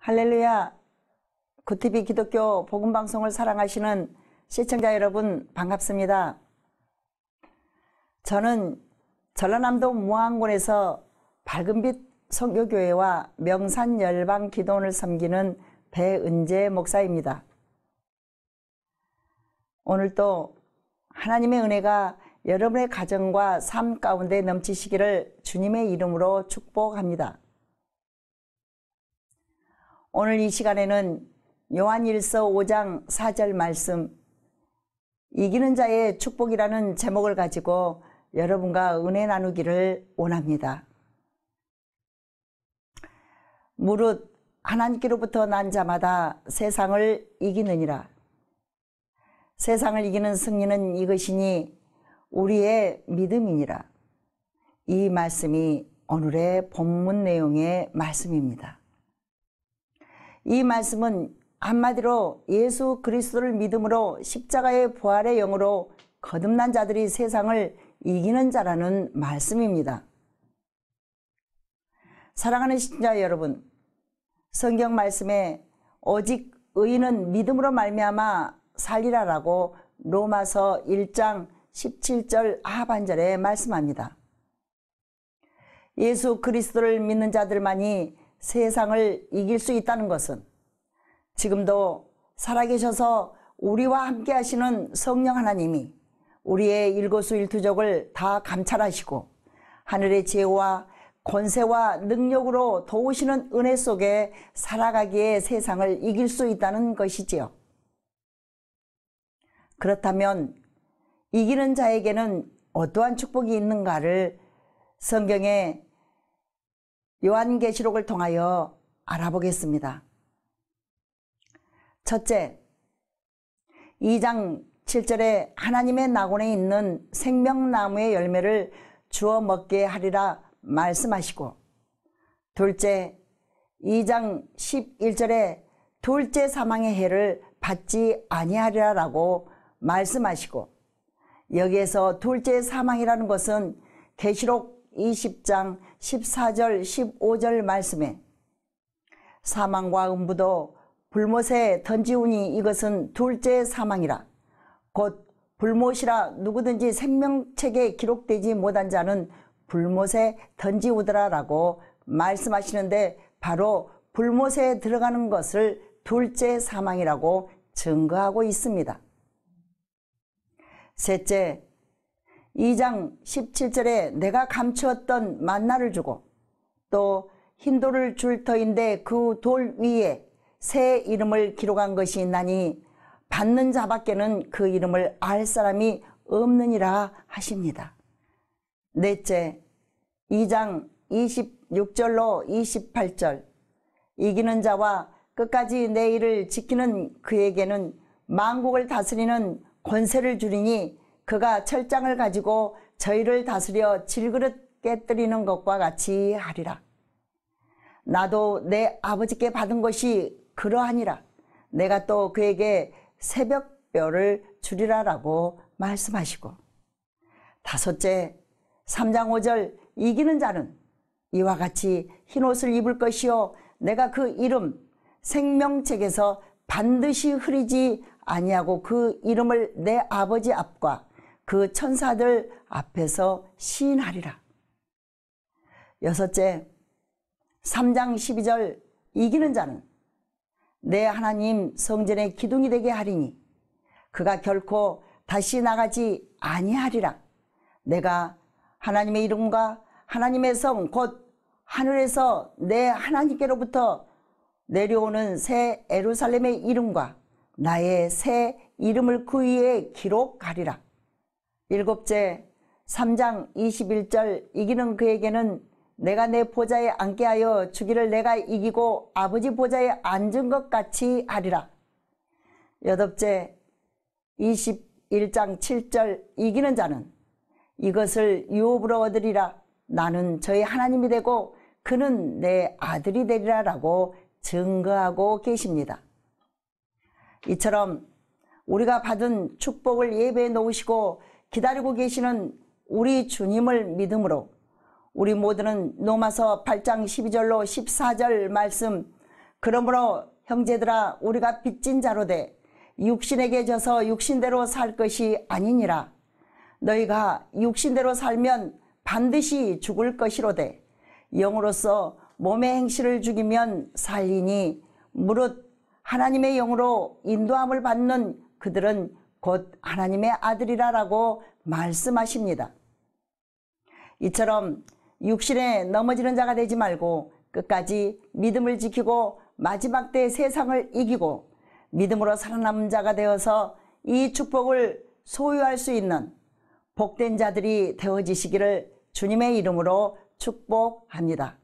할렐루야. 구티비 기독교 복음 방송을 사랑하시는 시청자 여러분 반갑습니다. 저는 전라남도 무안군에서 밝은빛 성교교회와 명산 열방 기도원을 섬기는 배은재 목사입니다. 오늘 도 하나님의 은혜가 여러분의 가정과 삶 가운데 넘치시기를 주님의 이름으로 축복합니다. 오늘 이 시간에는 요한일서 5장 4절 말씀 이기는 자의 축복이라는 제목을 가지고 여러분과 은혜 나누기를 원합니다. 무릇 하나님께로부터 난 자마다 세상을 이기느니라. 세상을 이기는 승리는 이것이니 우리의 믿음이니라. 이 말씀이 오늘의 본문 내용의 말씀입니다. 이 말씀은 한마디로 예수 그리스도를 믿음으로 십자가의 부활의 영으로 거듭난 자들이 세상을 이기는 자라는 말씀입니다. 사랑하는 신자 여러분, 성경 말씀에 오직 의인은 믿음으로 말미암아 살리라라고 로마서 1장 17절 하반절에 말씀합니다. 예수 그리스도를 믿는 자들만이 세상을 이길 수 있다는 것은 지금도 살아계셔서 우리와 함께 하시는 성령 하나님이 우리의 일거수일투족을 다 감찰하시고 하늘의 지혜와 권세와 능력으로 도우시는 은혜 속에 살아가기에 세상을 이길 수 있다는 것이지요. 그렇다면 이기는 자에게는 어떠한 축복이 있는가를 성경의 요한계시록을 통하여 알아보겠습니다. 첫째, 2장 7절에 하나님의 낙원에 있는 생명나무의 열매를 주워 먹게 하리라 말씀하시고 둘째, 2장 11절에 둘째 사망의 해를 받지 아니하리라라고 말씀하시고 여기에서 둘째 사망이라는 것은 계시록 20장 14절 15절 말씀에 사망과 음부도 불못에 던지우니 이것은 둘째 사망이라 곧 불못이라 누구든지 생명책에 기록되지 못한 자는 불못에 던지우더라라고 말씀하시는데 바로 불못에 들어가는 것을 둘째 사망이라고 증거하고 있습니다. 셋째, 2장 17절에 내가 감추었던 만나를 주고 또 흰돌을 줄 터인데 그 돌 위에 새 이름을 기록한 것이 있나니 받는 자밖에는 그 이름을 알 사람이 없느니라 하십니다. 넷째, 2장 26절로 28절. 이기는 자와 끝까지 내 일을 지키는 그에게는 만국을 다스리는 권세를 주리니 그가 철장을 가지고 저희를 다스려 질그릇 깨뜨리는 것과 같이 하리라. 나도 내 아버지께 받은 것이 그러하니라 내가 또 그에게 새벽별을 주리라라고 말씀하시고 다섯째 3장 5절 이기는 자는 이와 같이 흰 옷을 입을 것이요 내가 그 이름 생명책에서 반드시 흐리지 아니하고 그 이름을 내 아버지 앞과 그 천사들 앞에서 시인하리라. 여섯째 3장 12절 이기는 자는 내 하나님 성전의 기둥이 되게 하리니 그가 결코 다시 나가지 아니하리라. 내가 하나님의 이름과 하나님의 성 곧 하늘에서 내 하나님께로부터 내려오는 새 에루살렘의 이름과 나의 새 이름을 그 위에 기록하리라. 일곱째, 3장 21절 이기는 그에게는 내가 내 보좌에 앉게 하여 주기를 내가 이기고 아버지 보좌에 앉은 것 같이 하리라. 여덟째 21장 7절 이기는 자는 이것을 유업으로 얻으리라. 나는 저희 하나님이 되고 그는 내 아들이 되리라라고 증거하고 계십니다. 이처럼 우리가 받은 축복을 예배에 놓으시고 기다리고 계시는 우리 주님을 믿음으로 우리 모두는 로마서 8장 12절로 14절 말씀 그러므로 형제들아 우리가 빚진 자로 돼 육신에게 져서 육신대로 살 것이 아니니라 너희가 육신대로 살면 반드시 죽을 것이로돼 영으로서 몸의 행실을 죽이면 살리니 무릇 하나님의 영으로 인도함을 받는 그들은 곧 하나님의 아들이라라고 말씀하십니다. 이처럼 육신에 넘어지는 자가 되지 말고 끝까지 믿음을 지키고 마지막 때 세상을 이기고 믿음으로 살아남은 자가 되어서 이 축복을 소유할 수 있는 복된 자들이 되어지시기를 주님의 이름으로 축복합니다.